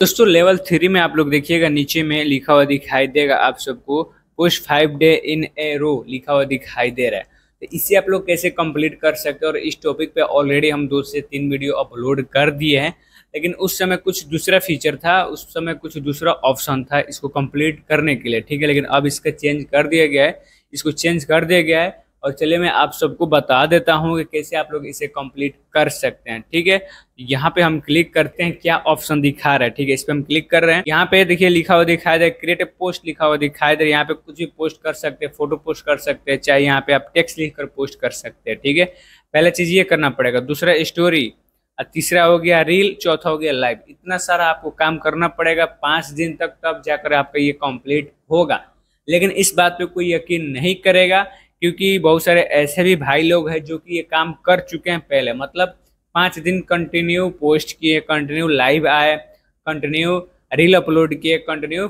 दोस्तों level three में आप लोग देखिएगा नीचे में लिखा हुआ दिखाई देगा आप सबको push five day in a row लिखा हुआ दिखाई दे रहा है तो इसे आप लोग कैसे कंप्लीट कर सकते हैं और इस टॉपिक पे ऑलरेडी हम दो से तीन वीडियो अपलोड कर दिए हैं लेकिन उस समय कुछ दूसरा फीचर था उस समय कुछ दूसरा ऑप्शन था इसको कम्प्लीट करने के लिए ठीक है लेकिन अब इसका चेंज कर दिया गया है इसको चेंज कर दिया गया है और चलिए मैं आप सबको बता देता हूँ कि कैसे आप लोग इसे कंप्लीट कर सकते हैं ठीक है यहाँ पे हम क्लिक करते हैं क्या ऑप्शन दिखा रहा है ठीक है इस पर हम क्लिक कर रहे हैं यहाँ पे देखिए लिखा हुआ दिखाई दे क्रिएट ए पोस्ट लिखा हुआ दिखाई दे रहा यहाँ पे कुछ भी पोस्ट कर सकते हैं फोटो पोस्ट कर सकते हैं चाहे यहाँ पे आप टेक्स्ट लिख कर पोस्ट कर सकते हैं ठीक है पहला चीज़ ये करना पड़ेगा दूसरा स्टोरी और तीसरा हो गया रील चौथा हो गया लाइव इतना सारा आपको काम करना पड़ेगा पाँच दिन तक तब तो जाकर आपका ये कंप्लीट होगा लेकिन इस बात पे कोई यकीन नहीं करेगा क्योंकि बहुत सारे ऐसे भी भाई लोग हैं जो कि ये काम कर चुके हैं पहले मतलब पाँच दिन कंटिन्यू पोस्ट किए कंटिन्यू लाइव आए कंटिन्यू रील अपलोड किए कंटिन्यू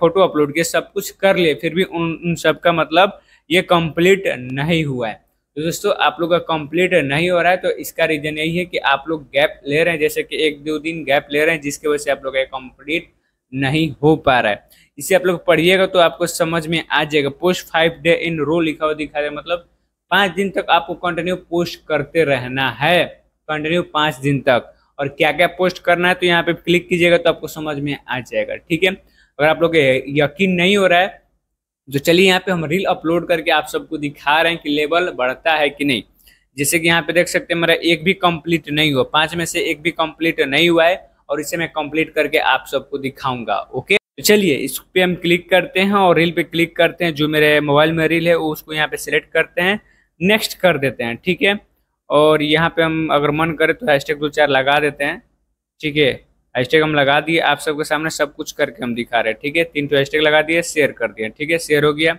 फोटो अपलोड किए सब कुछ कर लिए फिर भी उन उन सब का मतलब ये कंप्लीट नहीं हुआ है तो दोस्तों आप लोग का कंप्लीट नहीं हो रहा है तो इसका रीज़न यही है कि आप लोग गैप ले रहे हैं जैसे कि एक दो दिन गैप ले रहे हैं जिसकी वजह से आप लोग का कंप्लीट नहीं हो पा रहा है इसे आप लोग पढ़िएगा तो आपको समझ में आ जाएगा post five day in row लिखा हुआ दिखा रहे मतलब पाँच दिन तक आपको कंटिन्यू पोस्ट करते रहना है कंटिन्यू पाँच दिन तक और क्या क्या पोस्ट करना है तो यहाँ पे क्लिक कीजिएगा तो आपको समझ में आ जाएगा ठीक है अगर आप लोग यकीन नहीं हो रहा है तो चलिए यहाँ पे हम रील अपलोड करके आप सबको दिखा रहे हैं कि लेवल बढ़ता है कि नहीं जैसे कि यहाँ पे देख सकते हैं मेरा एक भी कंप्लीट नहीं हुआ पांच में से एक भी कंप्लीट नहीं हुआ है और इसे मैं कंप्लीट करके आप सबको दिखाऊंगा ओके तो चलिए इस पे हम क्लिक करते हैं और रील पे क्लिक करते हैं जो मेरे मोबाइल में रील है उसको यहाँ पे सिलेक्ट करते हैं नेक्स्ट कर देते हैं ठीक है और यहाँ पे हम अगर मन करे तो हैशटैग दो चार लगा देते हैं ठीक है हैशटैग हम लगा दिए आप सबके सामने सब कुछ करके हम दिखा रहे हैं ठीक है तीन टू तो हैशटैग लगा दिए शेयर कर दिए ठीक है शेयर हो गया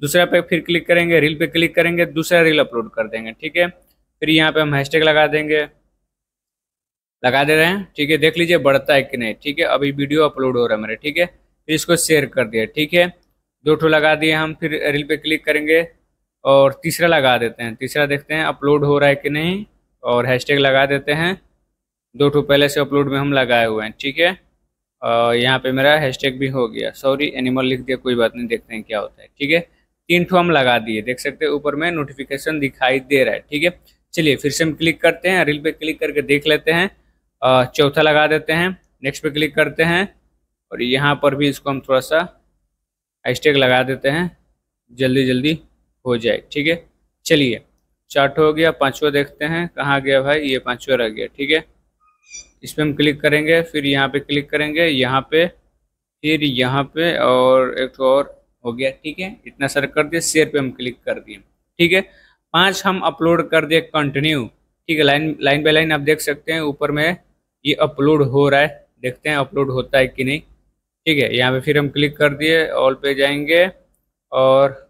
दूसरा पे फिर क्लिक करेंगे रील पे क्लिक करेंगे दूसरा रील अपलोड कर देंगे ठीक है फिर यहाँ पे हम हैशटैग लगा देंगे लगा दे रहे हैं ठीक है देख लीजिए बढ़ता है कि नहीं ठीक है अभी वीडियो अपलोड हो रहा है मेरे ठीक है फिर इसको शेयर कर दिया ठीक है दो ठो लगा दिए हम फिर रील पे क्लिक करेंगे और तीसरा लगा देते हैं तीसरा देखते हैं अपलोड हो रहा है कि नहीं और हैशटैग लगा देते हैं दो ठो पहले से अपलोड में हम लगाए हुए हैं ठीक है और यहाँ पे मेरा हैशटैग भी हो गया सॉरी एनिमल लिख दिया कोई बात नहीं देखते हैं क्या होता है ठीक है तीन ठो हम लगा दिए देख सकते हैं ऊपर में नोटिफिकेशन दिखाई दे रहा है ठीक है चलिए फिर से हम क्लिक करते हैं रील पे क्लिक करके देख लेते हैं चौथा लगा देते हैं नेक्स्ट पे क्लिक करते हैं और यहाँ पर भी इसको हम थोड़ा सा हैशटैग लगा देते हैं जल्दी जल्दी हो जाए ठीक है चलिए चार्ट हो गया पाँचवा देखते हैं कहाँ गया भाई ये पाँचवा रह गया ठीक है इस पर हम क्लिक करेंगे फिर यहाँ पे क्लिक करेंगे यहाँ पे फिर यहाँ पे और एक तो और हो गया ठीक है इतना सर कर दिया शेयर पे हम क्लिक कर दिए ठीक है पाँच हम अपलोड कर दिए कंटिन्यू ठीक है लाइन लाइन बाय लाइन आप देख सकते हैं ऊपर में ये अपलोड हो रहा है देखते हैं अपलोड होता है कि नहीं ठीक है यहाँ पे फिर हम क्लिक कर दिए ऑल पे जाएंगे और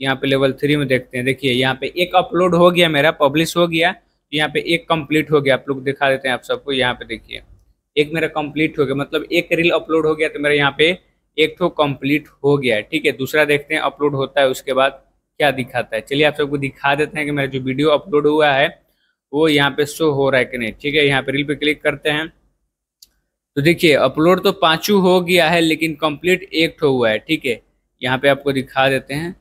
यहाँ पे लेवल थ्री में देखते हैं देखिए यहाँ पे एक अपलोड हो गया मेरा पब्लिश हो गया यहाँ पे एक कंप्लीट हो गया आप लोग दिखा देते हैं आप सबको यहाँ पे देखिए एक मेरा कंप्लीट हो गया मतलब एक रील अपलोड हो गया तो मेरा यहाँ पे एक तो कंप्लीट हो गया है ठीक है दूसरा देखते हैं अपलोड होता है उसके बाद क्या दिखाता है चलिए आप सबको दिखा देते हैं कि मेरा जो वीडियो अपलोड हुआ है वो यहाँ पे शो हो रहा है कि नहीं ठीक है यहाँ पे रील पे क्लिक करते हैं तो देखिए अपलोड तो पांचों हो गया है लेकिन कंप्लीट एक ठो हुआ है ठीक है यहाँ पे आपको दिखा देते हैं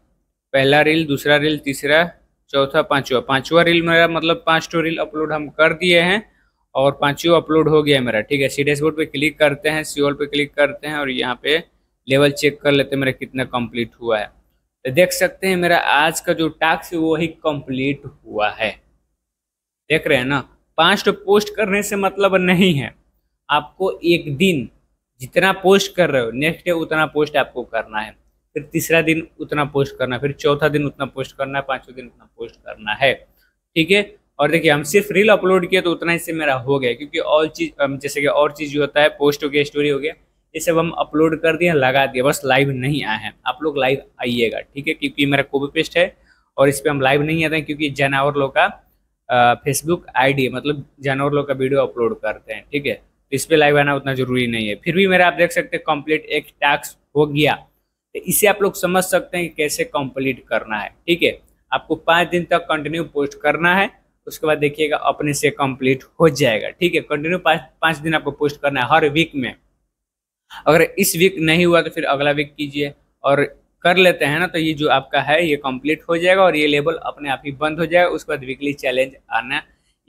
पहला रील दूसरा रील तीसरा चौथा पांचवा पांचवा रील मेरा मतलब पांच टो रील अपलोड हम कर दिए हैं और पांचवा अपलोड हो गया है मेरा ठीक है सी डैशबोर्ड पे क्लिक करते हैं सी ऑल पे क्लिक करते हैं और यहाँ पे लेवल चेक कर लेते हैं मेरा कितना कंप्लीट हुआ है तो देख सकते हैं मेरा आज का जो टास्क है वो ही कंप्लीट हुआ है देख रहे हैं ना तो पोस्ट करने से मतलब नहीं है आपको एक दिन जितना पोस्ट कर रहे हो नेक्स्ट डे उतना पोस्ट आपको करना है फिर तीसरा दिन उतना पोस्ट करना है फिर चौथा दिन उतना पोस्ट करना है पांचवा दिन उतना पोस्ट करना है ठीक है और देखिए हम सिर्फ रील अपलोड किए तो उतना इससे मेरा हो गया क्योंकि और चीज़ जैसे कि और चीज़ जो होता है पोस्ट हो गया स्टोरी हो गया ये सब हम अपलोड कर दिए लगा दिए बस लाइव नहीं आए हैं आप लोग लाइव आइएगा ठीक है क्योंकि मेरा कॉपी पेस्ट है और इस पर हम लाइव नहीं आते हैं क्योंकि जनावर लोग का फेसबुक आईडी मतलब जानवर लोग का वीडियो अपलोड करते हैं ठीक है तो इस पर लाइव आना उतना ज़रूरी नहीं है फिर भी मेरा आप देख सकते हैं कंप्लीट एक टास्क हो गया तो इसे आप लोग समझ सकते हैं कि कैसे कंप्लीट करना है ठीक है आपको पाँच दिन तक कंटिन्यू पोस्ट करना है उसके बाद देखिएगा अपने से कंप्लीट हो जाएगा ठीक है कंटिन्यू पाँच दिन आपको पोस्ट करना है हर वीक में अगर इस वीक नहीं हुआ तो फिर अगला वीक कीजिए और कर लेते हैं ना तो ये जो आपका है ये कंप्लीट हो जाएगा और ये लेवल अपने आप ही बंद हो जाएगा उसके बाद वीकली चैलेंज आना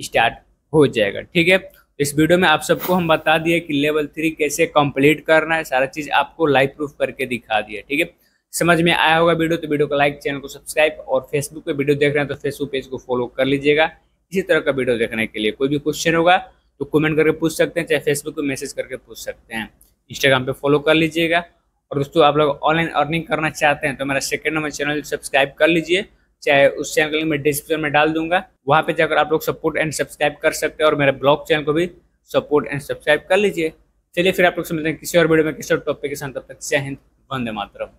स्टार्ट हो जाएगा ठीक है इस वीडियो में आप सबको हम बता दिए कि लेवल थ्री कैसे कंप्लीट करना है सारा चीज़ आपको लाइव प्रूफ करके दिखा दिया ठीक है समझ में आया होगा वीडियो तो वीडियो को लाइक चैनल को सब्सक्राइब और फेसबुक पे वीडियो देख रहे हैं तो फेसबुक पेज को फॉलो कर लीजिएगा इसी तरह का वीडियो देखने के लिए कोई भी क्वेश्चन होगा तो कमेंट करके पूछ सकते हैं चाहे फेसबुक पे मैसेज करके पूछ सकते हैं इंस्टाग्राम पे फॉलो कर लीजिएगा और दोस्तों आप लोग ऑनलाइन अर्निंग करना चाहते हैं तो मेरा सेकेंड नंबर चैनल सब्सक्राइब कर लीजिए चाहे उस चैनल का लिंक मैं डिस्क्रिप्शन में डाल दूंगा वहाँ पे जाकर आप लोग सपोर्ट एंड सब्सक्राइब कर सकते हैं और मेरे ब्लॉग चैनल को भी सपोर्ट एंड सब्सक्राइब कर लीजिए चलिए फिर आप लोग समझते हैं किसी और वीडियो में किसी और टॉपिक के साथ तब तक जय हिंद वंदे मातरम